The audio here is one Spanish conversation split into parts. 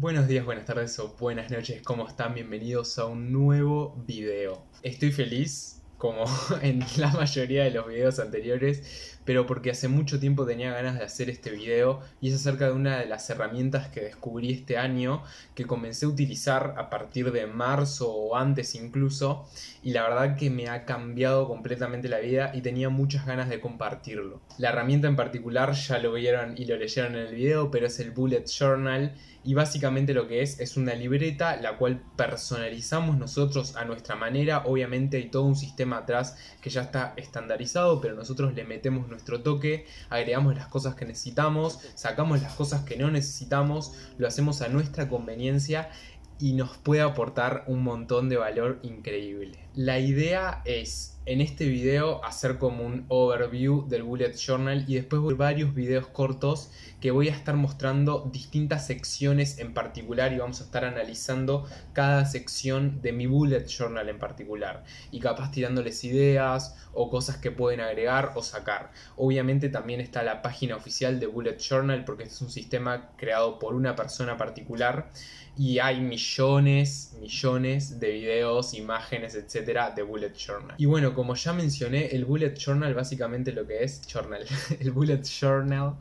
Buenos días, buenas tardes o buenas noches, ¿cómo están? Bienvenidos a un nuevo video. Estoy feliz, como en la mayoría de los videos anteriores, pero porque hace mucho tiempo tenía ganas de hacer este video y es acerca de una de las herramientas que descubrí este año, que comencé a utilizar a partir de marzo o antes incluso, y la verdad que me ha cambiado completamente la vida y tenía muchas ganas de compartirlo. La herramienta en particular ya lo vieron y lo leyeron en el video, pero es el Bullet Journal y básicamente lo que es es una libreta la cual personalizamos nosotros a nuestra manera, obviamente hay todo un sistema atrás que ya está estandarizado, pero nosotros le metemos nuestro toque, agregamos las cosas que necesitamos, sacamos las cosas que no necesitamos, lo hacemos a nuestra conveniencia y nos puede aportar un montón de valor increíble. La idea es, en este video, hacer como un overview del bullet journal y después voy a varios videos cortos que voy a estar mostrando distintas secciones en particular y vamos a estar analizando cada sección de mi bullet journal en particular y capaz tirándoles ideas o cosas que pueden agregar o sacar. Obviamente también está la página oficial de bullet journal porque este es un sistema creado por una persona particular y hay millones, millones de videos, imágenes, etc de Bullet Journal. Y bueno, como ya mencioné, el Bullet Journal básicamente lo que es, journal, el Bullet Journal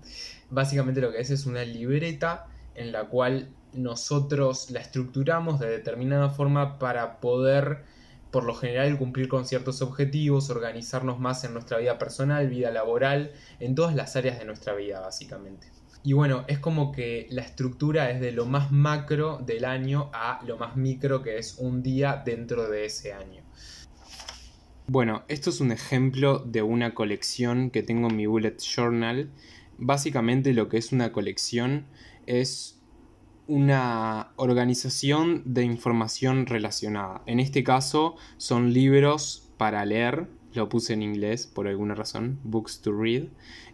básicamente lo que es es una libreta en la cual nosotros la estructuramos de determinada forma para poder, por lo general, cumplir con ciertos objetivos, organizarnos más en nuestra vida personal, vida laboral, en todas las áreas de nuestra vida, básicamente. Y bueno, es como que la estructura es de lo más macro del año a lo más micro que es un día dentro de ese año. Bueno, esto es un ejemplo de una colección que tengo en mi bullet journal. Básicamente lo que es una colección es una organización de información relacionada. En este caso son libros para leer, lo puse en inglés por alguna razón, Books to Read.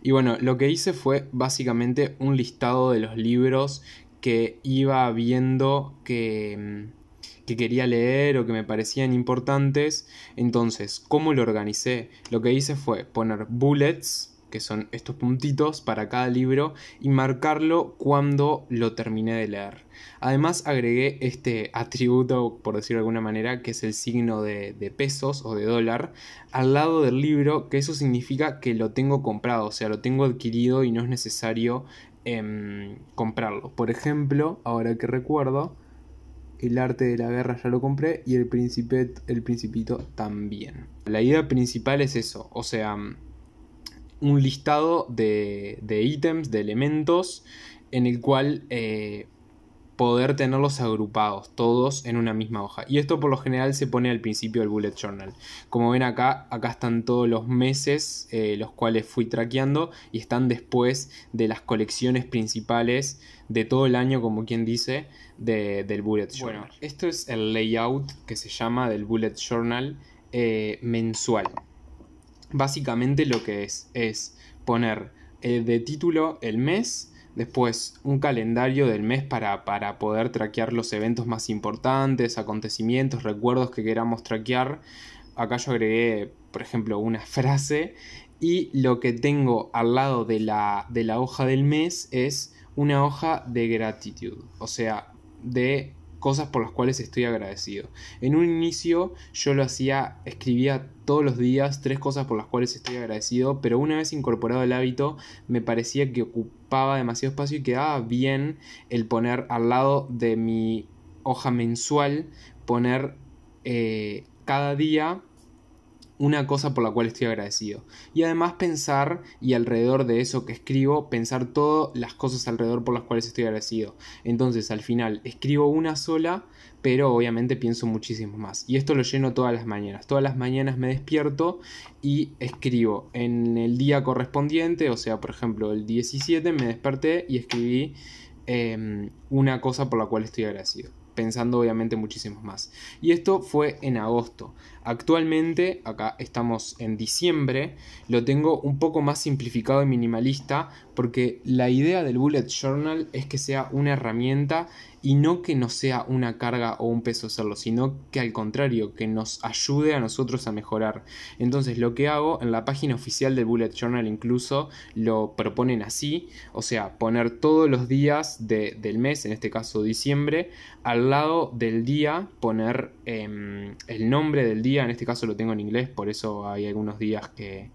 Y bueno, lo que hice fue básicamente un listado de los libros que iba viendo que mm, que quería leer o que me parecían importantes. Entonces, ¿cómo lo organicé? Lo que hice fue poner bullets, que son estos puntitos para cada libro, y marcarlo cuando lo terminé de leer. Además agregué este atributo, por decirlo de alguna manera, que es el signo de, pesos o de dólar, al lado del libro, que eso significa que lo tengo comprado, o sea, lo tengo adquirido y no es necesario em, comprarlo. Por ejemplo, ahora que recuerdo, el arte de la guerra ya lo compré y el, el principito también. La idea principal es eso, o sea, un listado de, de ítems, de elementos, en el cual eh, poder tenerlos agrupados todos en una misma hoja. Y esto por lo general se pone al principio del bullet journal. Como ven acá, acá están todos los meses eh, los cuales fui traqueando y están después de las colecciones principales de todo el año, como quien dice, de, del bullet journal. Bueno, esto es el layout que se llama del bullet journal eh, mensual. Básicamente lo que es es poner eh, de título el mes, Después, un calendario del mes para, poder traquear los eventos más importantes, acontecimientos, recuerdos que queramos traquear. Acá yo agregué, por ejemplo, una frase y lo que tengo al lado de la, de la hoja del mes es una hoja de gratitud, o sea, de cosas por las cuales estoy agradecido. En un inicio yo lo hacía, escribía todos los días tres cosas por las cuales estoy agradecido, pero una vez incorporado el hábito me parecía que ocupaba demasiado espacio y quedaba bien el poner al lado de mi hoja mensual, poner eh, cada día una cosa por la cual estoy agradecido. Y además pensar, y alrededor de eso que escribo, pensar todas las cosas alrededor por las cuales estoy agradecido. Entonces, al final, escribo una sola, pero obviamente pienso muchísimo más. Y esto lo lleno todas las mañanas. Todas las mañanas me despierto y escribo en el día correspondiente, o sea, por ejemplo, el 17 me desperté y escribí em, una cosa por la cual estoy agradecido pensando obviamente muchísimos más. Y esto fue en agosto. Actualmente, acá estamos en diciembre, lo tengo un poco más simplificado y minimalista porque la idea del bullet journal es que sea una herramienta y no que no sea una carga o un peso hacerlo, sino que al contrario, que nos ayude a nosotros a mejorar. Entonces lo que hago en la página oficial del Bullet Journal incluso lo proponen así, o sea, poner todos los días del mes, en este caso diciembre, al lado del día poner em, el nombre del día, en este caso lo tengo en inglés, por eso hay algunos días que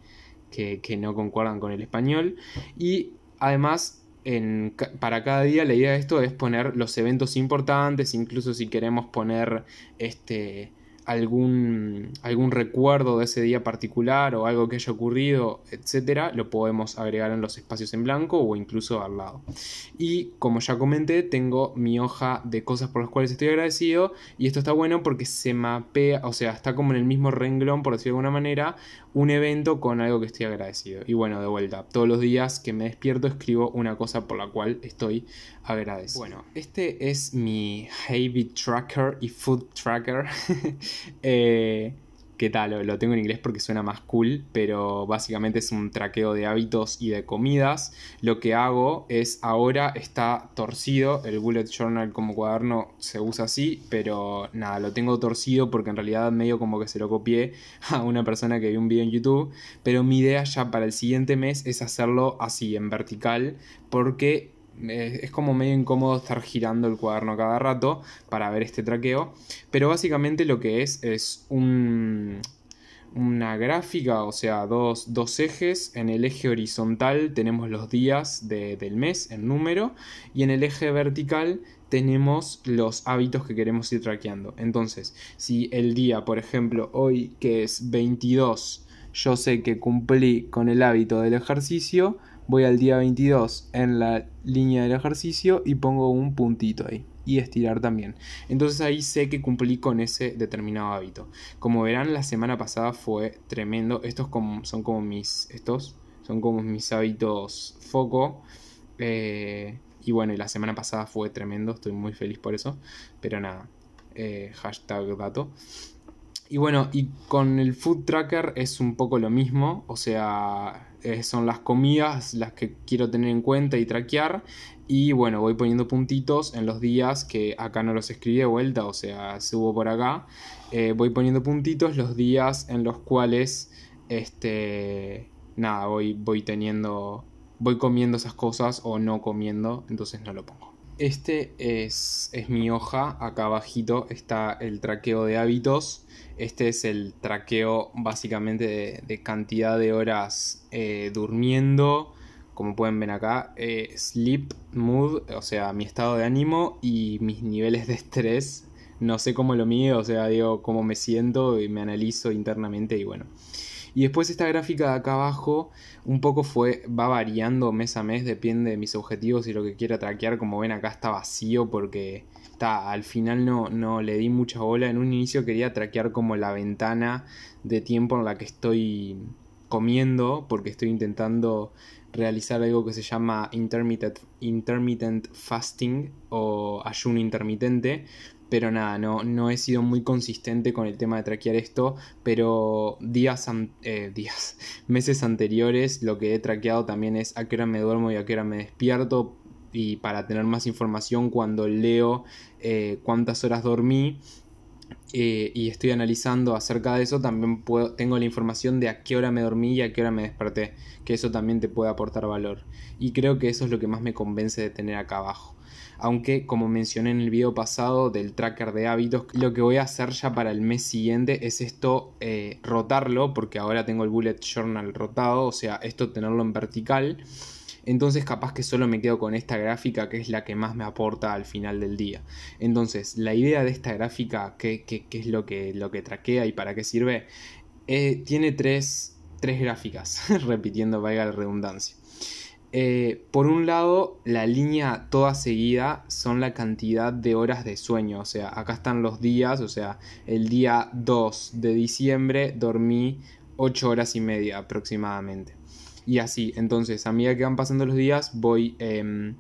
no concuerdan con el español, y además para cada día la idea de esto es poner los eventos importantes, incluso si queremos poner este, algún, algún recuerdo de ese día particular o algo que haya ocurrido, etcétera, lo podemos agregar en los espacios en blanco o incluso al lado. Y como ya comenté, tengo mi hoja de cosas por las cuales estoy agradecido y esto está bueno porque se mapea, o sea, está como en el mismo renglón, por decirlo de alguna manera, un evento con algo que estoy agradecido. Y bueno, de vuelta, todos los días que me despierto escribo una cosa por la cual estoy agradecido. Bueno, este es mi heavy tracker y food tracker. Eh, ¿Qué tal? Lo, tengo en inglés porque suena más cool, pero básicamente es un traqueo de hábitos y de comidas. Lo que hago es ahora está torcido, el bullet journal como cuaderno se usa así, pero nada, lo tengo torcido porque en realidad medio como que se lo copié a una persona que vi un video en YouTube, pero mi idea ya para el siguiente mes es hacerlo así, en vertical, porque es como medio incómodo estar girando el cuaderno cada rato para ver este traqueo. Pero básicamente lo que es es una gráfica, o sea, dos, ejes. En el eje horizontal tenemos los días del mes en número y en el eje vertical tenemos los hábitos que queremos ir traqueando. Entonces, si el día, por ejemplo, hoy que es 22 yo sé que cumplí con el hábito del ejercicio, voy al día 22 en la línea del ejercicio y pongo un puntito ahí y estirar también. Entonces ahí sé que cumplí con ese determinado hábito. Como verán, la semana pasada fue tremendo. Estos son como mis. Estos son como mis hábitos foco. Eh, y bueno, la semana pasada fue tremendo. Estoy muy feliz por eso. Pero nada. Eh, hashtag dato. Y bueno, y con el food tracker es un poco lo mismo, o sea, eh, son las comidas las que quiero tener en cuenta y traquear. Y bueno, voy poniendo puntitos en los días que acá no los escribí de vuelta, o sea, subo por acá. Eh, voy poniendo puntitos los días en los cuales, este, nada, voy, voy teniendo, voy comiendo esas cosas o no comiendo, entonces no lo pongo. Este es, mi hoja, acá abajito está el traqueo de hábitos. Este es el traqueo básicamente de, cantidad de horas eh, durmiendo, como pueden ver acá, eh, sleep, mood, o sea, mi estado de ánimo y mis niveles de estrés. No sé cómo lo mido, o sea, digo cómo me siento y me analizo internamente y bueno. Y después esta gráfica de acá abajo un poco fue, va variando mes a mes, depende de mis objetivos y lo que quiera traquear. Como ven acá está vacío porque está, al final no, no le di mucha bola. En un inicio quería traquear como la ventana de tiempo en la que estoy comiendo porque estoy intentando realizar algo que se llama intermittent, intermittent fasting o ayuno intermitente, pero nada, no, no he sido muy consistente con el tema de traquear esto, pero días, eh, días, meses anteriores lo que he traqueado también es a qué hora me duermo y a qué hora me despierto y para tener más información cuando leo eh, cuántas horas dormí. Eh, y estoy analizando acerca de eso, también puedo, tengo la información de a qué hora me dormí y a qué hora me desperté, que eso también te puede aportar valor. Y creo que eso es lo que más me convence de tener acá abajo aunque como mencioné en el video pasado del tracker de hábitos, lo que voy a hacer ya para el mes siguiente es esto eh, rotarlo, porque ahora tengo el bullet journal rotado, o sea, esto tenerlo en vertical. Entonces capaz que solo me quedo con esta gráfica que es la que más me aporta al final del día. Entonces la idea de esta gráfica, qué, es lo que, lo que traquea y para qué sirve, eh, tiene tres, tres gráficas, repitiendo vaya la redundancia. Eh, por un lado, la línea toda seguida son la cantidad de horas de sueño. O sea, acá están los días. O sea, el día 2 de diciembre dormí 8 horas y media aproximadamente. Y así, entonces, a medida que van pasando los días, voy em,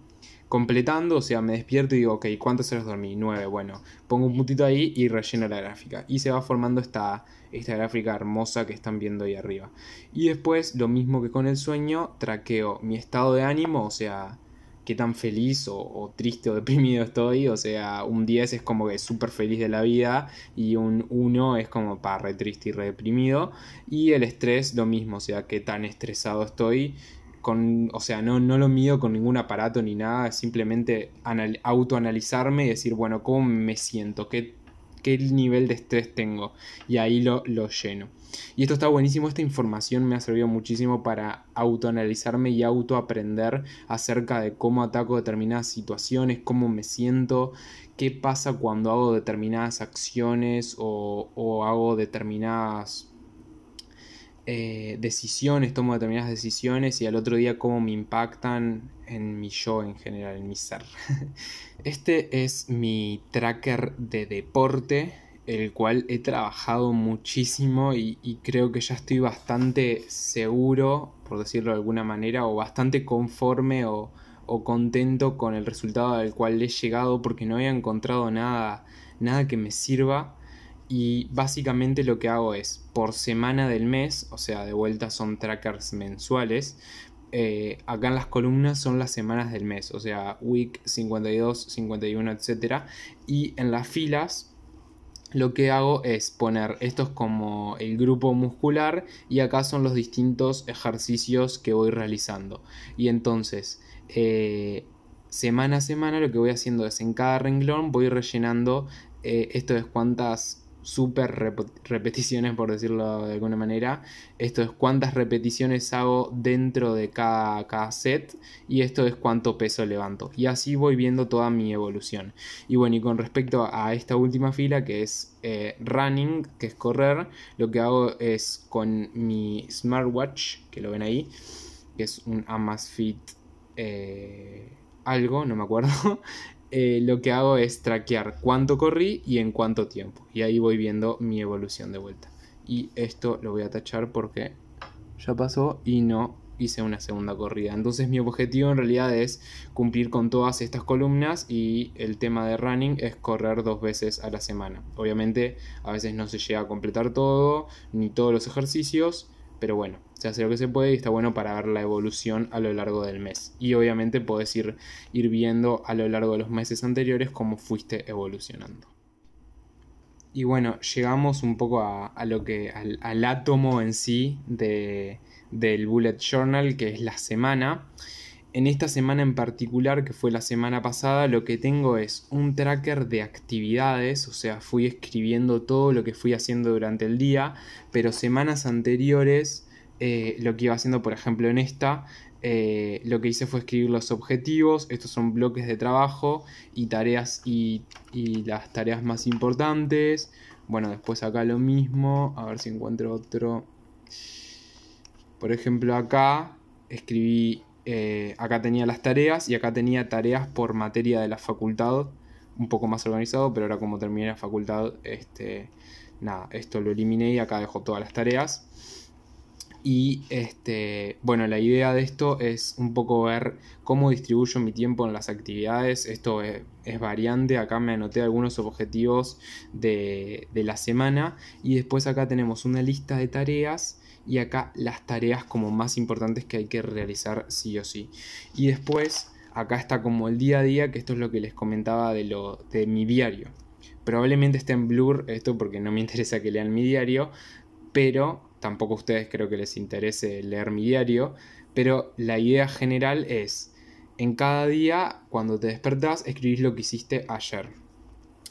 completando, o sea, me despierto y digo, ok, ¿cuántas horas dormí? 9, bueno, pongo un puntito ahí y relleno la gráfica. Y se va formando esta, esta gráfica hermosa que están viendo ahí arriba. Y después, lo mismo que con el sueño, traqueo mi estado de ánimo, o sea, qué tan feliz o, triste o deprimido estoy. O sea, un 10 es como que súper feliz de la vida y un 1 es como para re triste y re deprimido. Y el estrés lo mismo, o sea, qué tan estresado estoy o sea, no, no lo mido con ningún aparato ni nada, simplemente autoanalizarme y decir, bueno, ¿cómo me siento? ¿Qué, nivel de estrés tengo? Y ahí lo, lo lleno. Y esto está buenísimo, esta información me ha servido muchísimo para autoanalizarme y autoaprender acerca de cómo ataco determinadas situaciones, cómo me siento, qué pasa cuando hago determinadas acciones o, o hago determinadas eh, decisiones, tomo determinadas decisiones y al otro día cómo me impactan en mi yo en general, en mi ser. Este es mi tracker de deporte, el cual he trabajado muchísimo y, creo que ya estoy bastante seguro, por decirlo de alguna manera, o bastante conforme o, contento con el resultado al cual he llegado porque no había encontrado nada, nada que me sirva y básicamente lo que hago es, por semana del mes, o sea, de vuelta son trackers mensuales, eh, acá en las columnas son las semanas del mes, o sea, week 52, 51, etc. Y en las filas lo que hago es poner estos como el grupo muscular y acá son los distintos ejercicios que voy realizando. Y entonces, eh, semana a semana lo que voy haciendo es en cada renglón voy rellenando, eh, esto es cuántas super repeticiones, por decirlo de alguna manera. Esto es cuántas repeticiones hago dentro de cada, set y esto es cuánto peso levanto. Y así voy viendo toda mi evolución. Y bueno, y con respecto a esta última fila que es eh, running, que es correr, lo que hago es con mi smartwatch, que lo ven ahí, que es un Amazfit. fit eh, algo, no me acuerdo. Eh, lo que hago es traquear cuánto corrí y en cuánto tiempo. Y ahí voy viendo mi evolución de vuelta. Y esto lo voy a tachar porque ya pasó y no hice una segunda corrida. Entonces mi objetivo en realidad es cumplir con todas estas columnas y el tema de running es correr dos veces a la semana. Obviamente a veces no se llega a completar todo, ni todos los ejercicios, pero bueno, se hace lo que se puede y está bueno para ver la evolución a lo largo del mes. Y obviamente podés ir, ir viendo a lo largo de los meses anteriores cómo fuiste evolucionando. Y bueno, llegamos un poco a, lo que, al, átomo en sí de, del Bullet Journal, que es la semana. En esta semana en particular, que fue la semana pasada, lo que tengo es un tracker de actividades, o sea, fui escribiendo todo lo que fui haciendo durante el día, pero semanas anteriores, eh, lo que iba haciendo, por ejemplo, en esta, eh, lo que hice fue escribir los objetivos, estos son bloques de trabajo y tareas y, y las tareas más importantes. Bueno, después acá lo mismo, a ver si encuentro otro. Por ejemplo, acá escribí eh, acá tenía las tareas y acá tenía tareas por materia de la facultad, un poco más organizado, pero ahora como terminé la facultad, este, nada, esto lo eliminé y acá dejo todas las tareas. Y este, bueno, la idea de esto es un poco ver cómo distribuyo mi tiempo en las actividades. Esto es, variante, acá me anoté algunos objetivos de, la semana y después acá tenemos una lista de tareas y acá las tareas como más importantes que hay que realizar sí o sí. Y después acá está como el día a día, que esto es lo que les comentaba de, lo, de mi diario. Probablemente esté en blur esto porque no me interesa que lean mi diario, pero tampoco a ustedes creo que les interese leer mi diario, pero la idea general es, en cada día, cuando te despertás, escribís lo que hiciste ayer.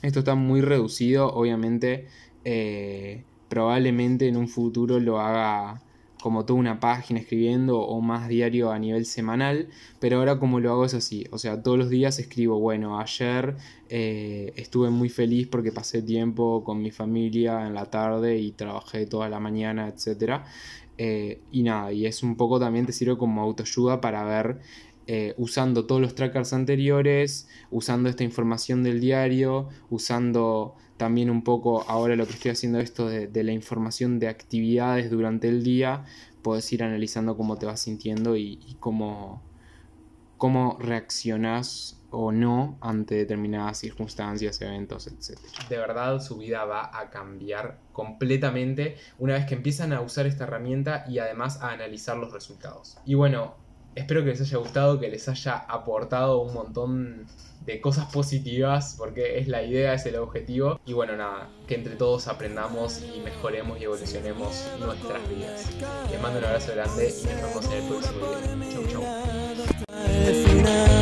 Esto está muy reducido, obviamente, eh, probablemente en un futuro lo haga como toda una página escribiendo o más diario a nivel semanal, pero ahora como lo hago es así, o sea, todos los días escribo, bueno, ayer eh, estuve muy feliz porque pasé tiempo con mi familia en la tarde y trabajé toda la mañana, etc. Eh, y nada, y es un poco también te sirve como autoayuda para ver eh, usando todos los trackers anteriores, usando esta información del diario, usando también un poco ahora lo que estoy haciendo esto de, la información de actividades durante el día, puedes ir analizando cómo te vas sintiendo y, cómo, cómo reaccionás o no ante determinadas circunstancias, eventos, etc. De verdad su vida va a cambiar completamente una vez que empiezan a usar esta herramienta y además a analizar los resultados. Y bueno, espero que les haya gustado, que les haya aportado un montón de cosas positivas, porque es la idea, es el objetivo. Y bueno, nada, que entre todos aprendamos y mejoremos y evolucionemos nuestras vidas. Les mando un abrazo grande y nos vemos en el próximo video. Chau, chau.